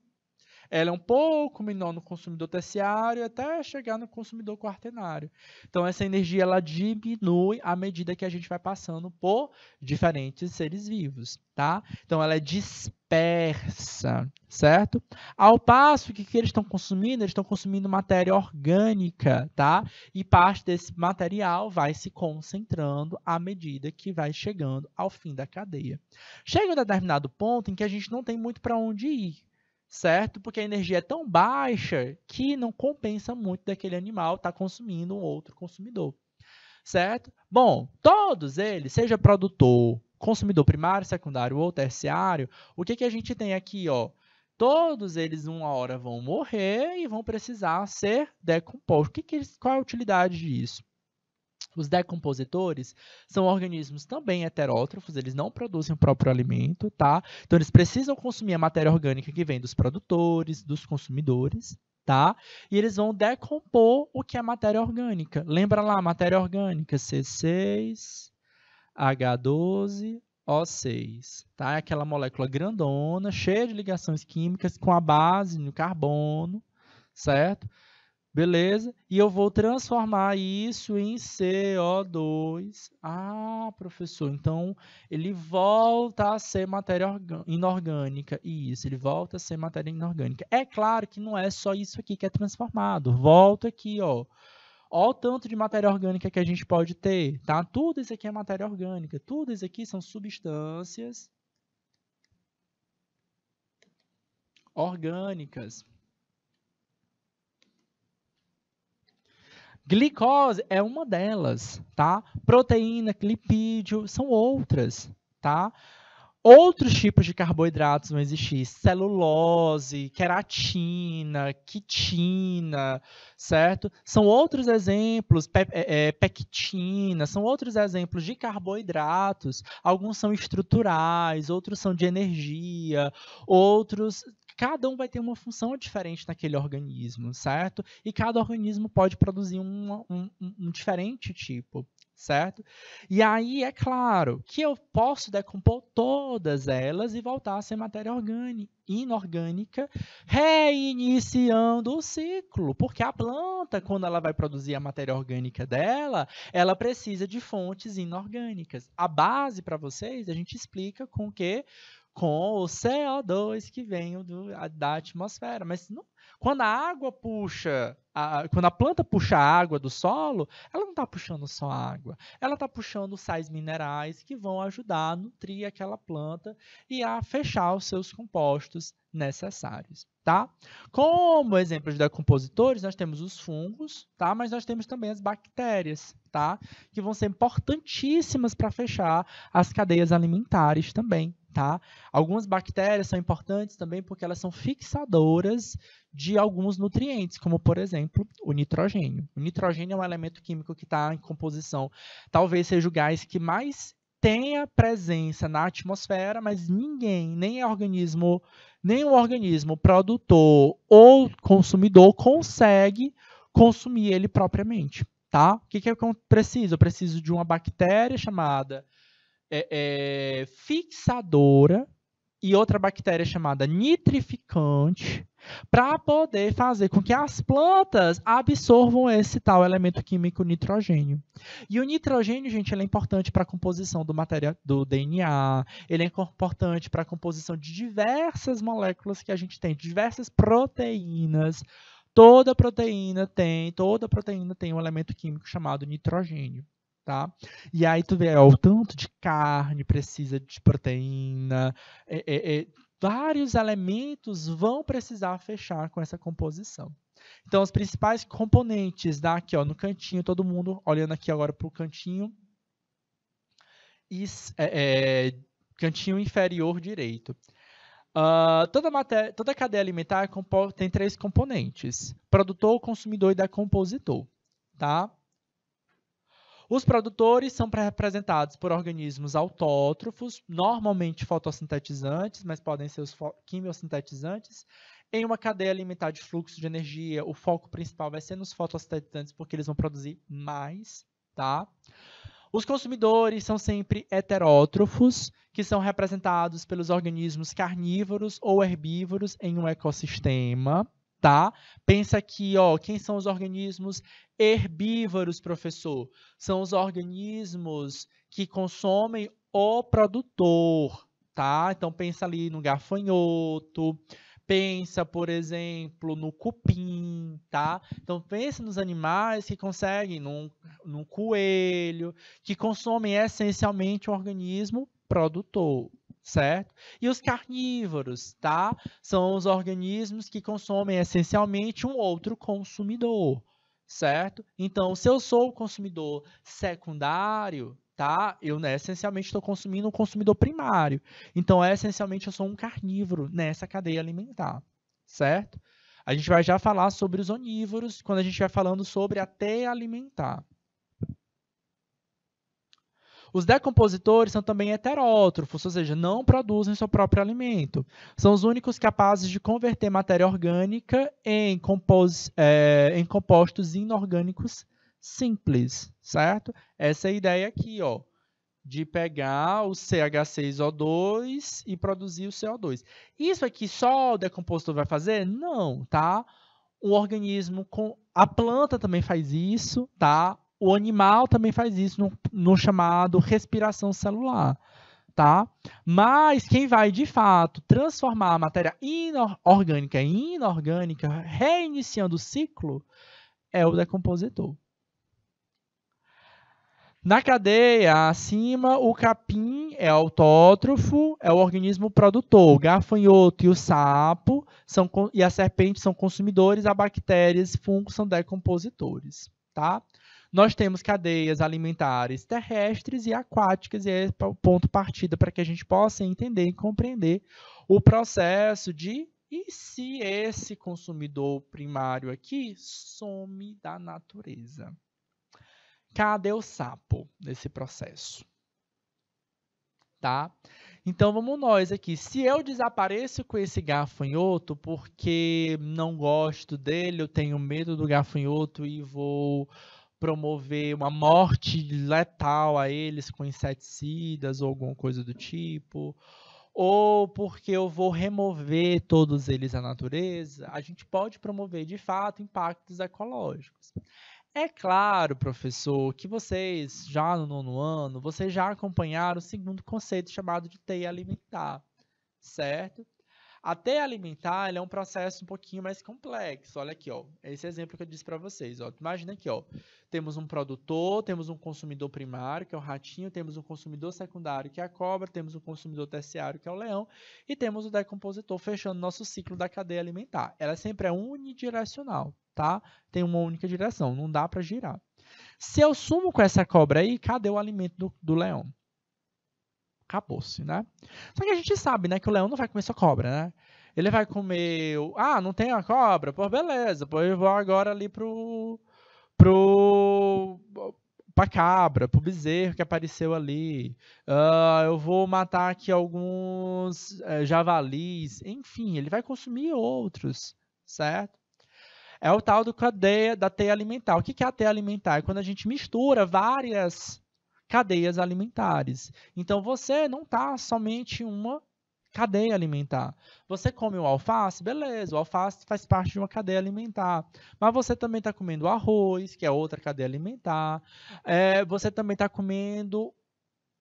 ela é um pouco menor no consumidor terciário até chegar no consumidor quaternário. Então essa energia ela diminui à medida que a gente vai passando por diferentes seres vivos, tá? Então ela é dispersa, certo? Ao passo que que eles estão consumindo, eles estão consumindo matéria orgânica, tá? E parte desse material vai se concentrando à medida que vai chegando ao fim da cadeia. Chega um determinado ponto em que a gente não tem muito para onde ir certo? Porque a energia é tão baixa que não compensa muito daquele animal estar tá consumindo um outro consumidor, certo? Bom, todos eles, seja produtor, consumidor primário, secundário ou terciário, o que, que a gente tem aqui, ó? Todos eles uma hora vão morrer e vão precisar ser decompostos. O que que qual é a utilidade disso? Os decompositores são organismos também heterótrofos, eles não produzem o próprio alimento, tá? Então eles precisam consumir a matéria orgânica que vem dos produtores, dos consumidores, tá? E eles vão decompor o que é matéria orgânica. Lembra lá, matéria orgânica C6, H12, O6, tá? É aquela molécula grandona, cheia de ligações químicas com a base no carbono, certo? Beleza? E eu vou transformar isso em CO2. Ah, professor, então ele volta a ser matéria inorgânica. Isso, ele volta a ser matéria inorgânica. É claro que não é só isso aqui que é transformado. Volta aqui, ó. Olha o tanto de matéria orgânica que a gente pode ter, tá? Tudo isso aqui é matéria orgânica. Tudo isso aqui são substâncias orgânicas. Glicose é uma delas, tá? Proteína, lipídio são outras, tá? Outros tipos de carboidratos vão existir, celulose, queratina, quitina, certo? São outros exemplos, pe é, é pectina, são outros exemplos de carboidratos. Alguns são estruturais, outros são de energia, outros Cada um vai ter uma função diferente naquele organismo, certo? E cada organismo pode produzir um, um, um diferente tipo certo? E aí é claro que eu posso decompor todas elas e voltar a ser matéria orgânica, inorgânica, reiniciando o ciclo, porque a planta, quando ela vai produzir a matéria orgânica dela, ela precisa de fontes inorgânicas. A base para vocês, a gente explica com que com o CO2 que vem do, da atmosfera. Mas não, quando a água puxa a, quando a planta puxa água do solo, ela não está puxando só água, ela está puxando sais minerais que vão ajudar a nutrir aquela planta e a fechar os seus compostos necessários, tá? Como exemplos de decompositores, nós temos os fungos, tá? Mas nós temos também as bactérias, tá? Que vão ser importantíssimas para fechar as cadeias alimentares também, tá? Algumas bactérias são importantes também porque elas são fixadoras de alguns nutrientes, como por exemplo o nitrogênio. O nitrogênio é um elemento químico que está em composição, talvez seja o gás que mais tenha presença na atmosfera, mas ninguém, nem organismo, o organismo produtor ou consumidor consegue consumir ele propriamente, tá? O que, que eu preciso? Eu preciso de uma bactéria chamada é, é, fixadora e outra bactéria chamada nitrificante para poder fazer com que as plantas absorvam esse tal elemento químico nitrogênio. E o nitrogênio, gente, ele é importante para a composição do material do DNA, ele é importante para a composição de diversas moléculas que a gente tem, de diversas proteínas. Toda proteína tem, toda proteína tem um elemento químico chamado nitrogênio tá? E aí tu vê ó, é, o tanto de carne precisa de proteína, é, é, é, vários elementos vão precisar fechar com essa composição. Então, os principais componentes daqui, ó, no cantinho, todo mundo olhando aqui agora para o cantinho, is, é, é, cantinho inferior direito. Uh, toda, matéria, toda cadeia alimentar tem três componentes: produtor, consumidor e decompositor, tá? Os produtores são representados por organismos autótrofos, normalmente fotossintetizantes, mas podem ser os quimiosintetizantes. Em uma cadeia alimentar de fluxo de energia, o foco principal vai ser nos fotossintetizantes, porque eles vão produzir mais, tá? Os consumidores são sempre heterótrofos, que são representados pelos organismos carnívoros ou herbívoros em um ecossistema, tá? Pensa aqui, ó, quem são os organismos herbívoros, professor? São os organismos que consomem o produtor, tá? Então pensa ali no gafanhoto, pensa, por exemplo, no cupim, tá? Então pensa nos animais que conseguem, num, num coelho, que consomem essencialmente o organismo produtor, certo? E os é. carnívoros, tá? São os organismos que consomem essencialmente um outro consumidor, certo? Então, se eu sou o consumidor secundário, tá? Eu né, essencialmente estou consumindo um consumidor primário. Então, é, essencialmente eu sou um carnívoro nessa cadeia alimentar, certo? A gente vai já falar sobre os onívoros quando a gente vai falando sobre a teia alimentar. Os decompositores são também heterótrofos, ou seja, não produzem seu próprio alimento. São os únicos capazes de converter matéria orgânica em, compos, é, em compostos inorgânicos simples, certo? Essa é a ideia aqui, ó, de pegar o CH6O2 e produzir o CO2. Isso aqui só o decompositor vai fazer? Não, tá? O organismo com a planta também faz isso, tá? O animal também faz isso no, no chamado respiração celular, tá? Mas quem vai de fato transformar a matéria orgânica em inorgânica, reiniciando o ciclo, é o decompositor. Na cadeia, acima, o capim é autótrofo, é o organismo produtor. O gafanhoto e o sapo são, e a serpente são consumidores, a bactérias e fungos são decompositores. Tá? Nós temos cadeias alimentares terrestres e aquáticas, e é o ponto partida para que a gente possa entender e compreender o processo de e se esse consumidor primário aqui some da natureza. Cadê o sapo nesse processo? Tá? Então vamos nós aqui. Se eu desapareço com esse gafanhoto porque não gosto dele, eu tenho medo do gafanhoto e vou promover uma morte letal a eles com inseticidas ou alguma coisa do tipo, ou porque eu vou remover todos eles da natureza, a gente pode promover de fato impactos ecológicos. É claro, professor, que vocês já no nono ano, vocês já acompanharam o segundo conceito chamado de teia alimentar, certo? Até alimentar, ele é um processo um pouquinho mais complexo. Olha aqui, ó. É esse exemplo que eu disse para vocês, ó. Imagina aqui, ó. Temos um produtor, temos um consumidor primário, que é o ratinho, temos um consumidor secundário, que é a cobra, temos um consumidor terciário, que é o leão, e temos o decompositor fechando nosso ciclo da cadeia alimentar. Ela é sempre é unidirecional, tá? Tem uma única direção, não dá para girar. Se eu sumo com essa cobra aí, cadê o alimento do, do leão? Acabou-se, né? Só que a gente sabe, né, que o leão não vai comer só cobra, né? Ele vai comer. Ah, não tem a cobra? Pô, beleza. Pô, eu vou agora ali pro. pro. pra cabra, pro bezerro que apareceu ali. Uh, eu vou matar aqui alguns eh, javalis. Enfim, ele vai consumir outros, certo? É o tal do cadeia, da teia alimentar. O que é a teia alimentar? É quando a gente mistura várias cadeias alimentares. Então você não está somente uma cadeia alimentar. Você come o alface, beleza, o alface faz parte de uma cadeia alimentar. Mas você também está comendo arroz, que é outra cadeia alimentar. É, você também está comendo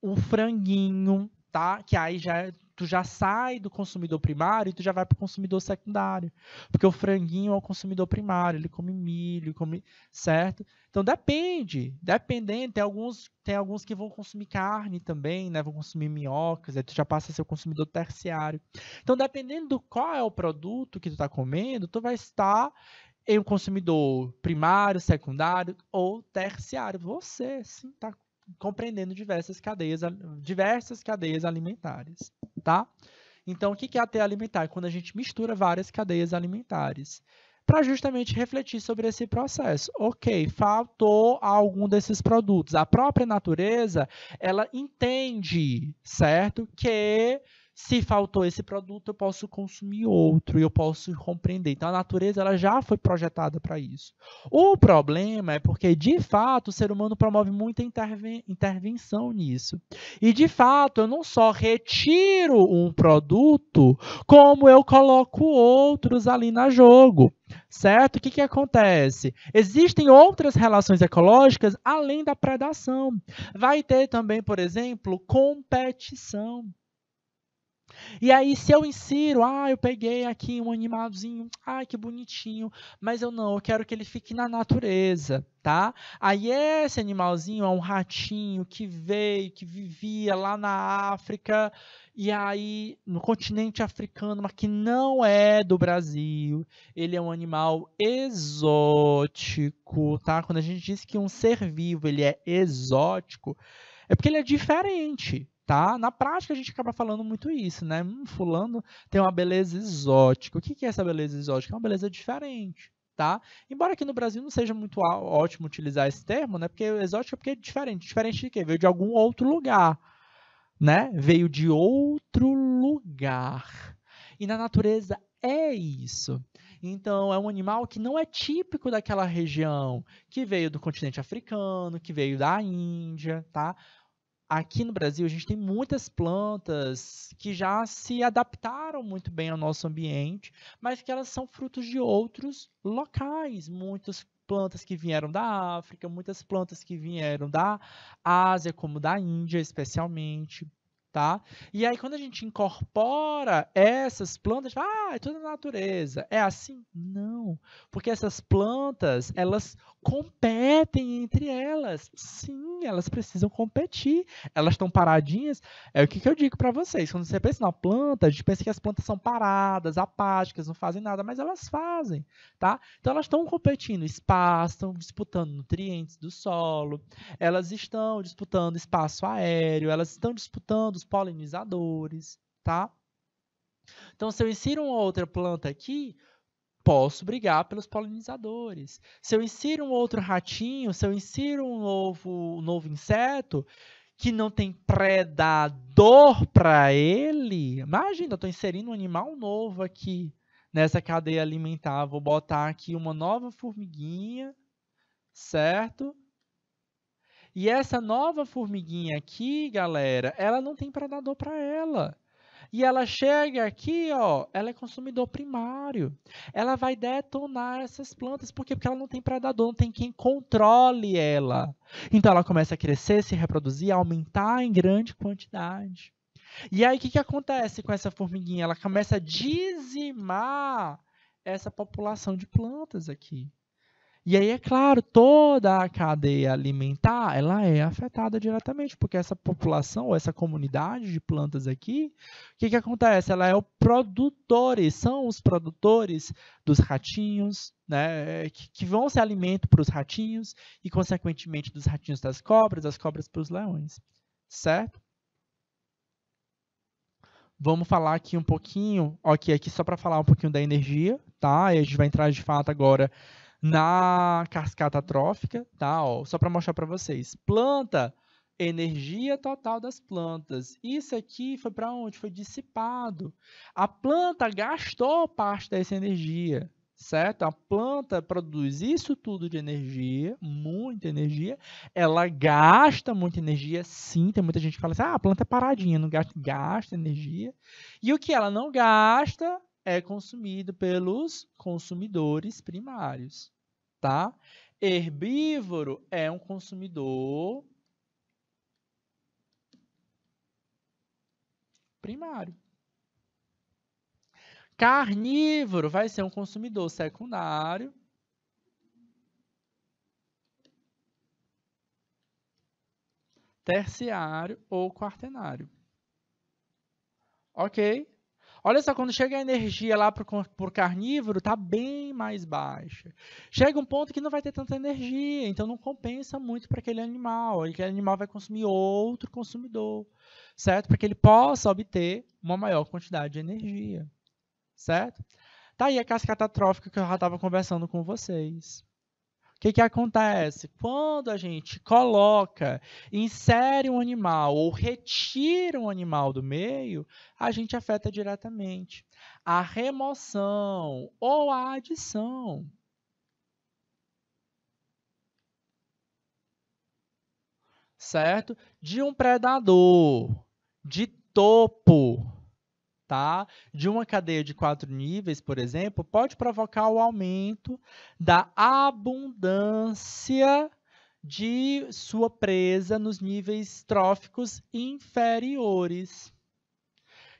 um franguinho, tá? Que aí já é tu já sai do consumidor primário e tu já vai para o consumidor secundário. Porque o franguinho é o consumidor primário, ele come milho, come, certo? Então depende, dependendo, tem alguns, tem alguns que vão consumir carne também, né? Vão consumir minhocas, aí tu já passa a ser o consumidor terciário. Então dependendo do qual é o produto que tu está comendo, tu vai estar em um consumidor primário, secundário ou terciário. Você sim está compreendendo diversas cadeias, diversas cadeias alimentares, tá? Então, o que é a teia alimentar? Quando a gente mistura várias cadeias alimentares, para justamente refletir sobre esse processo. Ok, faltou algum desses produtos. A própria natureza, ela entende, certo, que se faltou esse produto, eu posso consumir outro e eu posso compreender. Então a natureza ela já foi projetada para isso. O problema é porque de fato o ser humano promove muita interven intervenção nisso. E de fato, eu não só retiro um produto, como eu coloco outros ali na jogo certo? O que, que acontece? Existem outras relações ecológicas além da predação. Vai ter também, por exemplo, competição. E aí, se eu insiro, ah, eu peguei aqui um animalzinho, ai, ah, que bonitinho, mas eu não, eu quero que ele fique na natureza, tá? Aí esse animalzinho é um ratinho que veio, que vivia lá na África, e aí no continente africano, mas que não é do Brasil. Ele é um animal exótico, tá? Quando a gente diz que um ser vivo ele é exótico, é porque ele é diferente tá? Na prática a gente acaba falando muito isso, né? Hum, fulano tem uma beleza exótica. O que é essa beleza exótica? É uma beleza diferente, tá? Embora aqui no Brasil não seja muito ótimo utilizar esse termo, né? Porque exótica é porque é diferente. Diferente de quê? Veio de algum outro lugar, né? Veio de outro lugar. E na natureza é isso. Então, é um animal que não é típico daquela região, que veio do continente africano, que veio da Índia, tá? aqui no Brasil a gente tem muitas plantas que já se adaptaram muito bem ao nosso ambiente, mas que elas são frutos de outros locais, muitas plantas que vieram da África, muitas plantas que vieram da Ásia, como da Índia especialmente tá? E aí quando a gente incorpora essas plantas, ah, é tudo natureza. É assim? Não, porque essas plantas, elas competem entre elas. Sim, elas precisam competir. Elas estão paradinhas. É o que, que eu digo para vocês. Quando você pensa na planta, a gente pensa que as plantas são paradas, apáticas, não fazem nada, mas elas fazem, tá? Então elas estão competindo espaço, estão disputando nutrientes do solo, elas estão disputando espaço aéreo, elas estão disputando polinizadores, tá? Então, se eu insiro uma outra planta aqui, posso brigar pelos polinizadores. Se eu insiro um outro ratinho, se eu insiro um novo, um novo inseto que não tem predador para ele, imagina, eu estou inserindo um animal novo aqui nessa cadeia alimentar. Vou botar aqui uma nova formiguinha, certo? E essa nova formiguinha aqui, galera, ela não tem predador para ela. E ela chega aqui, ó, ela é consumidor primário. Ela vai detonar essas plantas, por quê? Porque ela não tem predador, não tem quem controle ela. Então ela começa a crescer, se reproduzir, aumentar em grande quantidade. E aí o que, que acontece com essa formiguinha? Ela começa a dizimar essa população de plantas aqui. E aí, é claro, toda a cadeia alimentar, ela é afetada diretamente, porque essa população, ou essa comunidade de plantas aqui, o que, que acontece? Ela é o produtores, são os produtores dos ratinhos, né, que, que vão ser alimento para os ratinhos e, consequentemente, dos ratinhos das cobras, das cobras para os leões, certo? Vamos falar aqui um pouquinho, ok, aqui só para falar um pouquinho da energia, tá? E a gente vai entrar de fato agora na cascata trófica, tá? Ó, só para mostrar para vocês. Planta, energia total das plantas. Isso aqui foi para onde? Foi dissipado. A planta gastou parte dessa energia, certo? A planta produz isso tudo de energia, muita energia. Ela gasta muita energia, sim. Tem muita gente que fala assim: ah, a planta é paradinha, não gasta, gasta energia. E o que ela não gasta é consumido pelos consumidores primários tá? Herbívoro é um consumidor primário. Carnívoro vai ser um consumidor secundário. Terciário ou quartenário Ok? Olha só, quando chega a energia lá por carnívoro, tá bem mais baixa. Chega um ponto que não vai ter tanta energia, então não compensa muito para aquele animal. Aquele animal vai consumir outro consumidor, certo? Para que ele possa obter uma maior quantidade de energia, certo? Tá aí a cascata trófica que eu já estava conversando com vocês que, que acontece? Quando a gente coloca, insere um animal ou retira um animal do meio, a gente afeta diretamente. A remoção ou a adição certo? De um predador de topo tá? De uma cadeia de quatro níveis, por exemplo, pode provocar o aumento da abundância de sua presa nos níveis tróficos inferiores,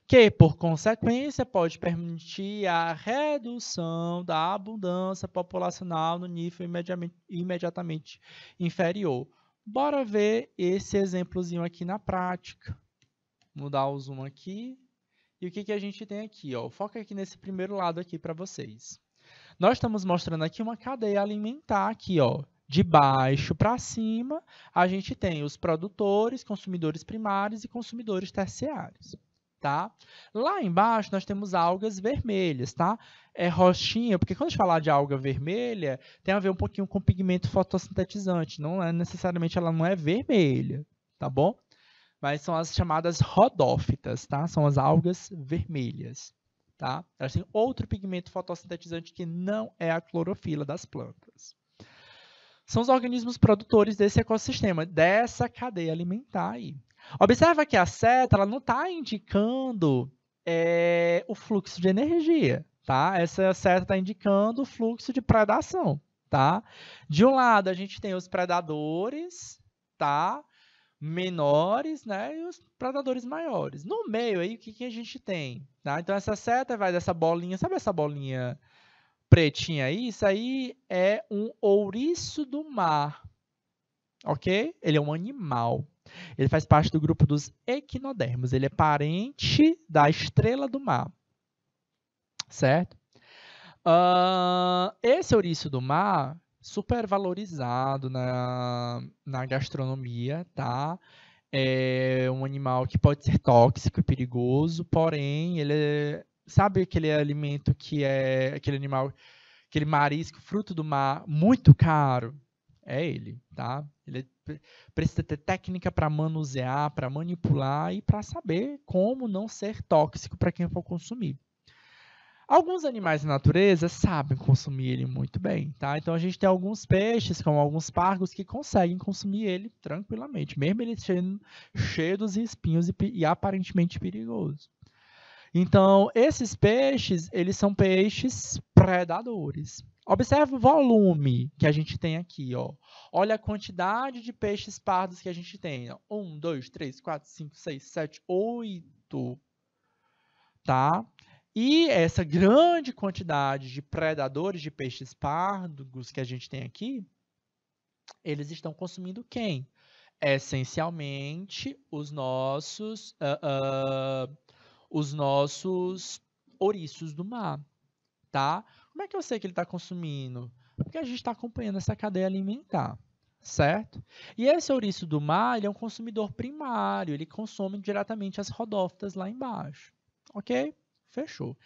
que, por consequência, pode permitir a redução da abundância populacional no nível imediatamente inferior. Bora ver esse exemplozinho aqui na prática. Mudar o zoom aqui, e o que, que a gente tem aqui? Ó? Foca aqui nesse primeiro lado aqui para vocês. Nós estamos mostrando aqui uma cadeia alimentar aqui, ó. De baixo para cima, a gente tem os produtores, consumidores primários e consumidores terciários, tá? Lá embaixo nós temos algas vermelhas, tá? É roxinha, porque quando a gente falar de alga vermelha, tem a ver um pouquinho com pigmento fotossintetizante, não é necessariamente ela não é vermelha, tá bom? mas são as chamadas rodófitas, tá? São as algas vermelhas, tá? Elas têm outro pigmento fotossintetizante que não é a clorofila das plantas. São os organismos produtores desse ecossistema, dessa cadeia alimentar aí. Observa que a seta ela não está indicando é, o fluxo de energia, tá? Essa seta está indicando o fluxo de predação, tá? De um lado a gente tem os predadores, tá? menores, né, e os predadores maiores. No meio aí, o que, que a gente tem? Tá? Então essa seta vai dessa bolinha, sabe essa bolinha pretinha aí? Isso aí é um ouriço do mar, ok? Ele é um animal. Ele faz parte do grupo dos equinodermos. Ele é parente da estrela do mar, certo? Uh, esse ouriço do mar, super valorizado na, na gastronomia, tá? É um animal que pode ser tóxico e perigoso, porém, ele é, sabe aquele alimento que é aquele animal, aquele marisco, fruto do mar, muito caro? É ele, tá? Ele precisa ter técnica para manusear, para manipular e para saber como não ser tóxico para quem for consumir. Alguns animais da natureza sabem consumir ele muito bem, tá? Então a gente tem alguns peixes, como alguns pargos, que conseguem consumir ele tranquilamente, mesmo ele sendo cheio dos espinhos e, e aparentemente perigoso. Então, esses peixes, eles são peixes predadores. Observe o volume que a gente tem aqui, ó. Olha a quantidade de peixes pardos que a gente tem. Ó. Um, dois, três, quatro, cinco, seis, sete, oito. Tá? E essa grande quantidade de predadores de peixes pardos que a gente tem aqui, eles estão consumindo quem? Essencialmente os nossos, uh, uh, os nossos ouriços do mar, tá? Como é que eu sei que ele está consumindo? Porque a gente está acompanhando essa cadeia alimentar, certo? E esse ouriço do mar ele é um consumidor primário, ele consome diretamente as rodófitas lá embaixo, ok? Fechou.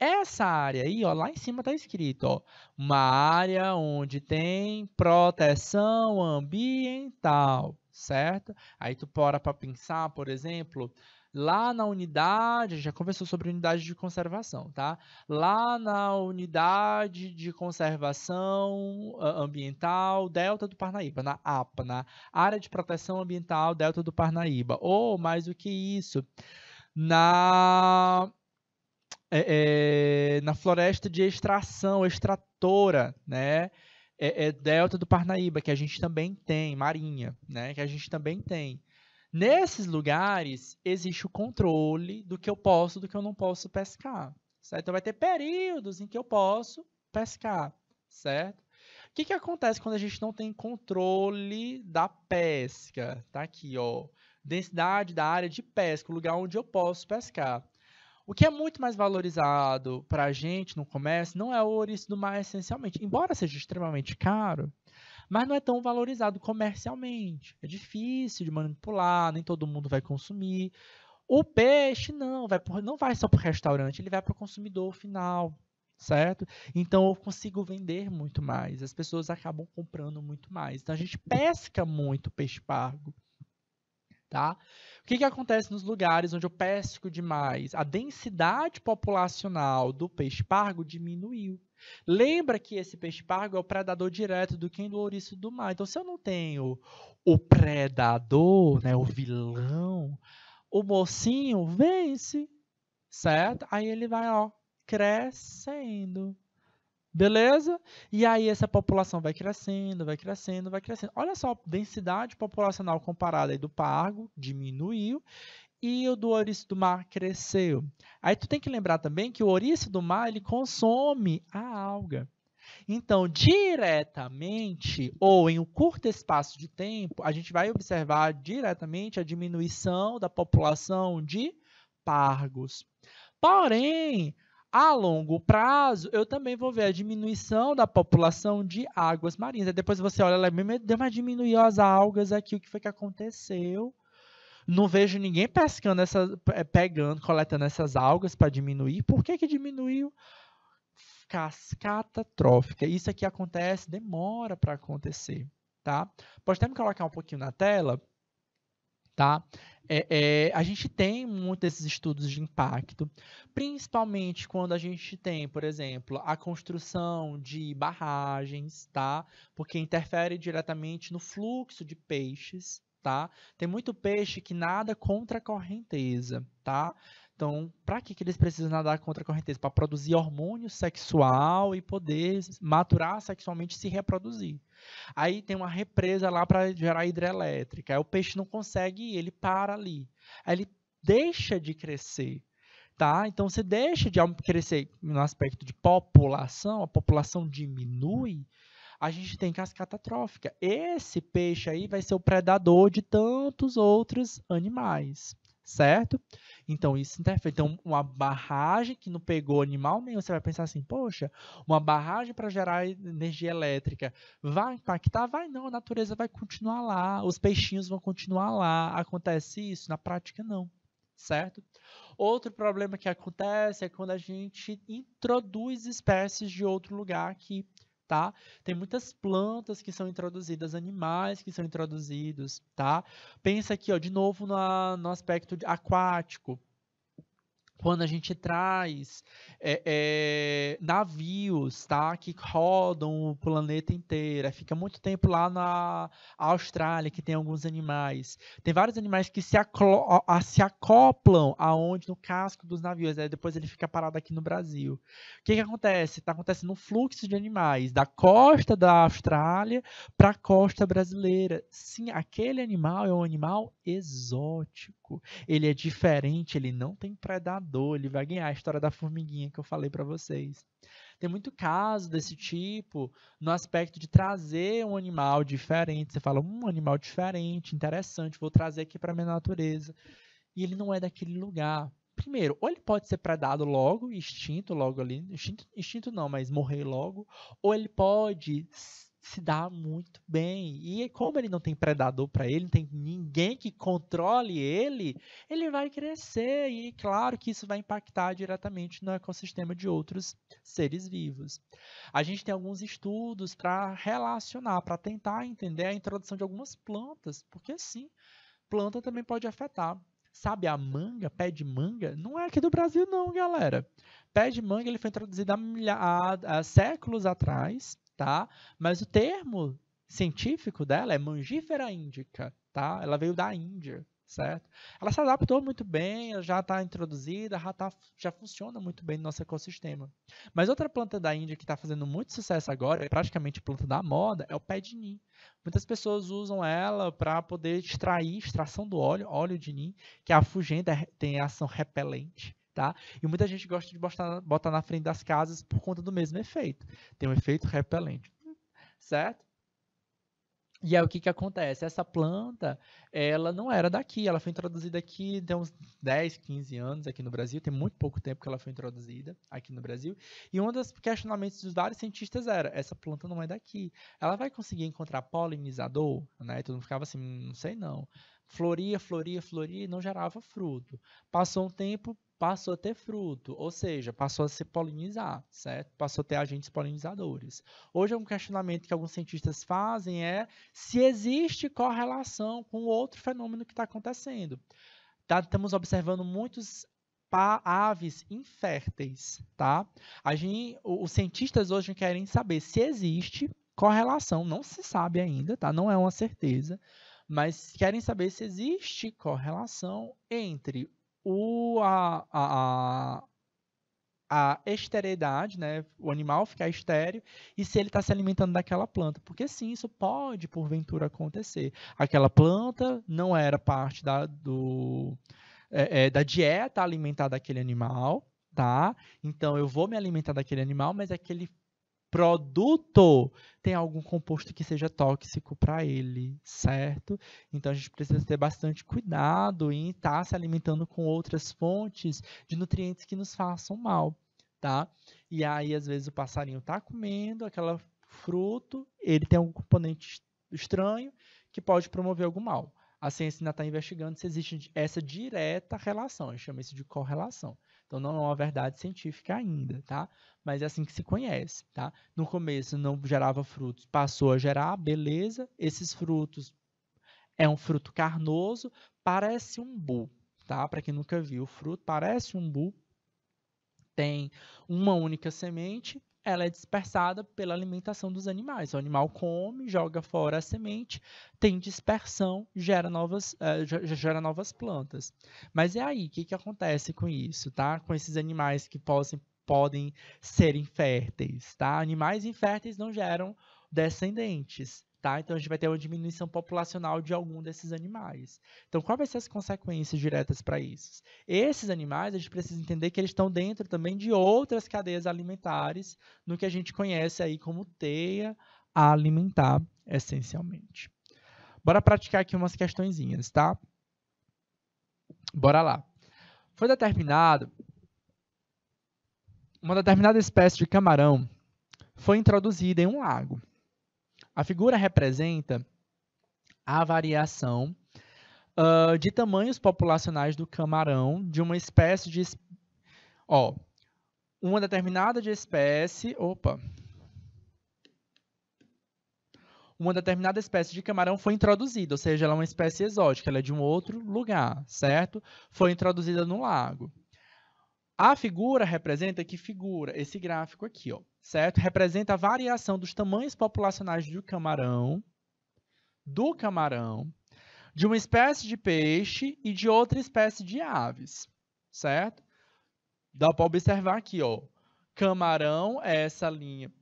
Essa área aí, ó, lá em cima tá escrito, ó, uma área onde tem proteção ambiental, certo? Aí tu para para pensar, por exemplo, lá na unidade, já conversou sobre unidade de conservação, tá? Lá na unidade de conservação ah, ambiental Delta do Parnaíba, na APA, na Área de Proteção Ambiental Delta do Parnaíba, ou mais do que isso, na é, é, na floresta de extração, extratora, né? É, é, Delta do Parnaíba, que a gente também tem, Marinha, né? Que a gente também tem. Nesses lugares existe o controle do que eu posso, do que eu não posso pescar. Certo? Então vai ter períodos em que eu posso pescar, certo? O que, que acontece quando a gente não tem controle da pesca? Tá aqui, ó. Densidade da área de pesca, o lugar onde eu posso pescar. O que é muito mais valorizado para a gente no comércio não é o ouriço do mar essencialmente, embora seja extremamente caro, mas não é tão valorizado comercialmente. É difícil de manipular, nem todo mundo vai consumir. O peixe não, vai por, não vai só para o restaurante, ele vai para o consumidor final, certo? Então eu consigo vender muito mais, as pessoas acabam comprando muito mais. Então a gente pesca muito peixe pargo. Tá? O que, que acontece nos lugares onde eu pesco demais? A densidade populacional do peixe pargo diminuiu. Lembra que esse peixe pargo é o predador direto do quem do ouriço do mar. Então, se eu não tenho o predador, né, o vilão, o mocinho vence, certo? Aí ele vai, ó, crescendo. Beleza? E aí essa população vai crescendo, vai crescendo, vai crescendo. Olha só, a densidade populacional comparada aí do Pargo diminuiu e o do ouriço do mar cresceu. Aí tu tem que lembrar também que o ouriço do mar, ele consome a alga. Então, diretamente ou em um curto espaço de tempo, a gente vai observar diretamente a diminuição da população de pargos. Porém, a longo prazo, eu também vou ver a diminuição da população de águas marinhas. Aí depois você olha lá, é deu uma mas diminuiu as algas aqui, o que foi que aconteceu? Não vejo ninguém pescando essas, é, pegando, coletando essas algas para diminuir. Por que, que diminuiu? Cascata trófica. Isso aqui acontece, demora para acontecer, tá? Pode até me colocar um pouquinho na tela, tá? É, é, a gente tem muitos desses estudos de impacto, principalmente quando a gente tem, por exemplo, a construção de barragens, tá? Porque interfere diretamente no fluxo de peixes, tá? Tem muito peixe que nada contra a correnteza, tá? Então, para que, que eles precisam nadar contra a correnteza? Para produzir hormônio sexual e poder maturar sexualmente e se reproduzir. Aí tem uma represa lá para gerar hidrelétrica. Aí o peixe não consegue ir, ele para ali. Aí ele deixa de crescer. Tá? Então, você deixa de crescer no aspecto de população, a população diminui, a gente tem cascata trófica. Esse peixe aí vai ser o predador de tantos outros animais certo? Então, isso interfere. Então, uma barragem que não pegou animal nenhum, você vai pensar assim, poxa, uma barragem para gerar energia elétrica vai impactar? Vai não, a natureza vai continuar lá, os peixinhos vão continuar lá. Acontece isso? Na prática, não, certo? Outro problema que acontece é quando a gente introduz espécies de outro lugar aqui tá? Tem muitas plantas que são introduzidas, animais que são introduzidos, tá? Pensa aqui, ó, de novo na, no aspecto aquático quando a gente traz é, é, navios, tá, que rodam o planeta inteiro, fica muito tempo lá na Austrália que tem alguns animais, tem vários animais que se, a, se acoplam aonde no casco dos navios, aí depois ele fica parado aqui no Brasil. O que que acontece? Está acontecendo um fluxo de animais da costa da Austrália para a costa brasileira. Sim, aquele animal é um animal exótico, ele é diferente, ele não tem predador ele vai ganhar a história da formiguinha que eu falei para vocês. Tem muito caso desse tipo no aspecto de trazer um animal diferente. Você fala, um animal diferente, interessante, vou trazer aqui para minha natureza. E ele não é daquele lugar. Primeiro, ou ele pode ser predado logo, extinto logo ali, extinto, extinto não, mas morrer logo, ou ele pode se dá muito bem. E como ele não tem predador para ele, não tem ninguém que controle ele, ele vai crescer. E claro que isso vai impactar diretamente no ecossistema de outros seres vivos. A gente tem alguns estudos para relacionar, para tentar entender a introdução de algumas plantas, porque sim, planta também pode afetar. Sabe a manga, pé de manga? Não é aqui do Brasil não, galera. Pé de manga ele foi introduzido há, há, há séculos atrás tá? Mas o termo científico dela é mangífera índica, tá? Ela veio da Índia, certo? Ela se adaptou muito bem, ela já está introduzida, já, tá, já funciona muito bem no nosso ecossistema. Mas outra planta da Índia que está fazendo muito sucesso agora, é praticamente planta da moda, é o pé de nim. Muitas pessoas usam ela para poder extrair, extração do óleo, óleo de nim, que é afugenta, tem ação repelente, Tá? E muita gente gosta de botar, botar na frente das casas por conta do mesmo efeito. Tem um efeito repelente, certo? E aí o que, que acontece? Essa planta, ela não era daqui, ela foi introduzida aqui há uns 10, 15 anos aqui no Brasil, tem muito pouco tempo que ela foi introduzida aqui no Brasil. E um dos questionamentos dos vários cientistas era, essa planta não é daqui, ela vai conseguir encontrar polinizador? Né? E todo mundo ficava assim, não sei não floria, floria, floria e não gerava fruto. Passou um tempo, passou a ter fruto, ou seja, passou a se polinizar, certo? Passou a ter agentes polinizadores. Hoje, um questionamento que alguns cientistas fazem é se existe correlação com outro fenômeno que está acontecendo. Tá, estamos observando muitos aves inférteis, tá? A gente, os cientistas hoje querem saber se existe correlação, não se sabe ainda, tá? Não é uma certeza mas querem saber se existe correlação entre o, a, a, a esterilidade, né? o animal ficar estéreo, e se ele está se alimentando daquela planta. Porque sim, isso pode, porventura, acontecer. Aquela planta não era parte da, do, é, é, da dieta alimentar daquele animal, tá? Então eu vou me alimentar daquele animal, mas aquele produto tem algum composto que seja tóxico para ele, certo? Então a gente precisa ter bastante cuidado em estar tá se alimentando com outras fontes de nutrientes que nos façam mal, tá? E aí às vezes o passarinho está comendo aquela fruto, ele tem algum componente estranho que pode promover algum mal. A ciência ainda está investigando se existe essa direta relação, chama isso de correlação. Então não é uma verdade científica ainda, tá? Mas é assim que se conhece, tá? No começo não gerava frutos, passou a gerar, beleza? Esses frutos é um fruto carnoso, parece um bu, tá? Para quem nunca viu o fruto, parece um bu. Tem uma única semente, ela é dispersada pela alimentação dos animais. O animal come, joga fora a semente, tem dispersão, gera novas, uh, gera novas plantas. Mas é aí, o que, que acontece com isso, tá? Com esses animais que possam, podem ser inférteis, tá? Animais inférteis não geram descendentes. Tá? Então a gente vai ter uma diminuição populacional de algum desses animais. Então, quais vão ser as consequências diretas para isso? Esses animais, a gente precisa entender que eles estão dentro também de outras cadeias alimentares, no que a gente conhece aí como teia alimentar, essencialmente. Bora praticar aqui umas questõezinhas, tá? Bora lá. Foi determinado uma determinada espécie de camarão foi introduzida em um lago a figura representa a variação uh, de tamanhos populacionais do camarão de uma espécie de. Ó, uma determinada de espécie. Opa! Uma determinada espécie de camarão foi introduzida, ou seja, ela é uma espécie exótica, ela é de um outro lugar, certo? Foi introduzida no lago. A figura representa que figura, esse gráfico aqui, ó certo? Representa a variação dos tamanhos populacionais do camarão, do camarão, de uma espécie de peixe e de outra espécie de aves, certo? Dá para observar aqui, ó. Camarão é essa linha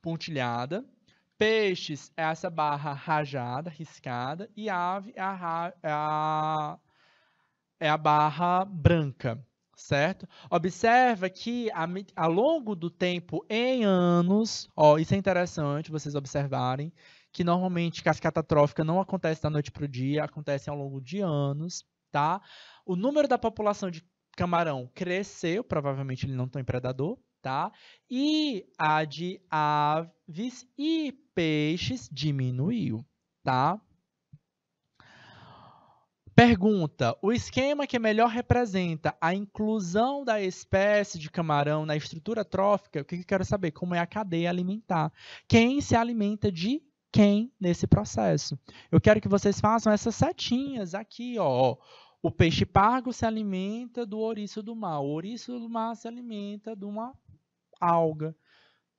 pontilhada, peixes é essa barra rajada, riscada, e ave é a, é a, é a barra branca, certo? Observa que a, ao longo do tempo, em anos, ó, isso é interessante vocês observarem, que normalmente cascata trófica não acontece da noite para o dia, acontece ao longo de anos, tá? O número da população de camarão cresceu, provavelmente ele não tem predador, tá? E a de aves e peixes diminuiu, tá? Pergunta: O esquema que melhor representa a inclusão da espécie de camarão na estrutura trófica, o que eu quero saber? Como é a cadeia alimentar? Quem se alimenta de quem nesse processo? Eu quero que vocês façam essas setinhas aqui, ó. O peixe pargo se alimenta do ouriço do mar. O ouriço do mar se alimenta de uma alga.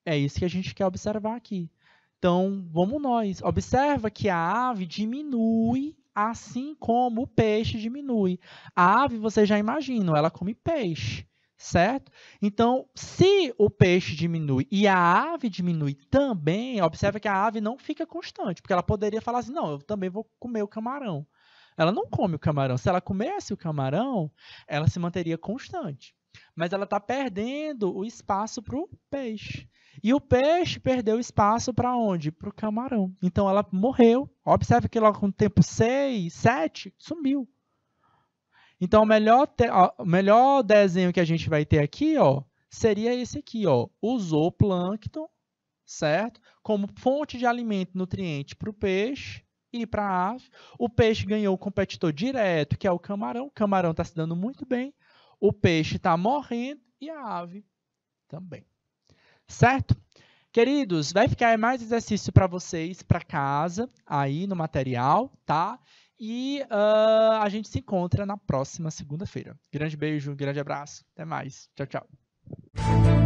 É isso que a gente quer observar aqui. Então, vamos nós. Observa que a ave diminui assim como o peixe diminui. A ave, você já imagina, ela come peixe, certo? Então, se o peixe diminui e a ave diminui também, observa que a ave não fica constante, porque ela poderia falar assim: não, eu também vou comer o camarão. Ela não come o camarão. Se ela comesse o camarão, ela se manteria constante. Mas ela está perdendo o espaço para o peixe. E o peixe perdeu espaço para onde? Para o camarão. Então ela morreu. Observe que logo com o tempo 6, 7, sumiu. Então o melhor, te... o melhor desenho que a gente vai ter aqui ó, seria esse aqui. Ó, usou plâncton, certo? Como fonte de alimento nutriente para o peixe e para a ave. O peixe ganhou o competidor direto, que é o camarão. O camarão está se dando muito bem. O peixe está morrendo e a ave também. Certo? Queridos, vai ficar mais exercício para vocês para casa, aí no material, tá? E uh, a gente se encontra na próxima segunda-feira. Grande beijo, grande abraço, até mais. Tchau, tchau.